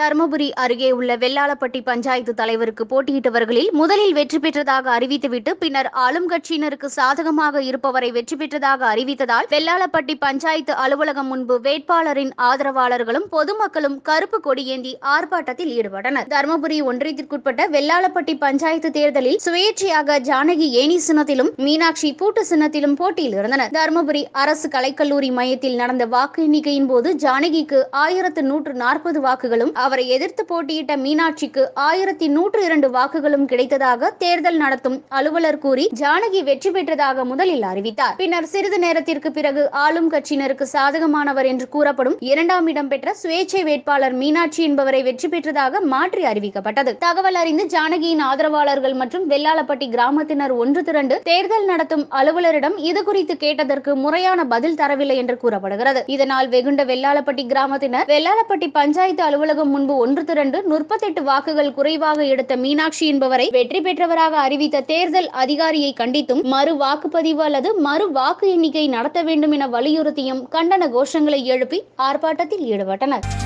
தருமபுரி அருகே உள்ள வெள்ளாளப்பட்டி பஞ்சாயத்து தலைவருக்கு போட்டியிட்டவர்களில் முதலில் வெற்றி பெற்றதாக அறிவித்துவிட்டு பின்னர் ஆளும் கட்சியினருக்கு சாதகமாக இருப்பவரை வெற்றி பெற்றதாக அறிவித்ததால் வெள்ளாளப்பட்டி பஞ்சாயத்து அலுவலகம் முன்பு வேட்பாளரின் ஆதரவாளர்களும் பொதுமக்களும் கருப்பு கொடியேந்தி ஆர்ப்பாட்டத்தில் ஈடுபட்டனர் தருமபுரி ஒன்றியத்திற்குட்பட்ட வெள்ளாளப்பட்டி பஞ்சாயத்து தேர்தலில் சுயேட்சையாக ஜானகி ஏனி சின்னத்திலும் மீனாட்சி பூட்டு சின்னத்திலும் போட்டியில் இருந்தனர் தருமபுரி அரசு கலைக்கல்லூரி மையத்தில் நடந்த வாக்கு எண்ணிக்கையின் போது ஜானகிக்கு ஆயிரத்து நூற்று நாற்பது வாக்குகளும் அவரை எதிர்த்து போட்டியிட்ட மீனாட்சிக்கு ஆயிரத்தி நூற்று இரண்டு வாக்குகளும் கிடைத்ததாக தேர்தல் நடத்தும் அலுவலர் கூறி ஜானகி வெற்றி பெற்றதாக முதலில் அறிவித்தார் பின்னர் சிறிது நேரத்திற்கு பிறகு ஆளும் கட்சியினருக்கு சாதகமானவர் என்று கூறப்படும் இரண்டாம் இடம் பெற்ற சுயேட்சை வேட்பாளர் மீனாட்சி என்பவரை வெற்றி பெற்றதாக மாற்றி அறிவிக்கப்பட்டது தகவல் அறிந்து ஜானகியின் ஆதரவாளர்கள் மற்றும் வெள்ளாளப்பட்டி கிராமத்தினர் ஒன்று திரண்டு தேர்தல் நடத்தும் அலுவலரிடம் இது குறித்து கேட்டதற்கு முறையான பதில் தரவில்லை என்று கூறப்படுகிறது இதனால் வெகுண்ட வெள்ளாளப்பட்டி கிராமத்தினர் வெள்ளாளப்பட்டி பஞ்சாயத்து அலுவலகம் முன்பு ஒன்று திரண்டு முப்பத்தெட்டு வாக்குகள் குறைவாக எடுத்த மீனாட்சி என்பவரை வெற்றி பெற்றவராக அறிவித்த தேர்தல் அதிகாரியை கண்டித்தும் மறு வாக்குப்பதிவு அல்லது மறு வாக்கு எண்ணிக்கை நடத்த வேண்டும் என வலியுறுத்தியும் கண்டன கோஷங்களை எழுப்பி ஆர்ப்பாட்டத்தில் ஈடுபட்டனர்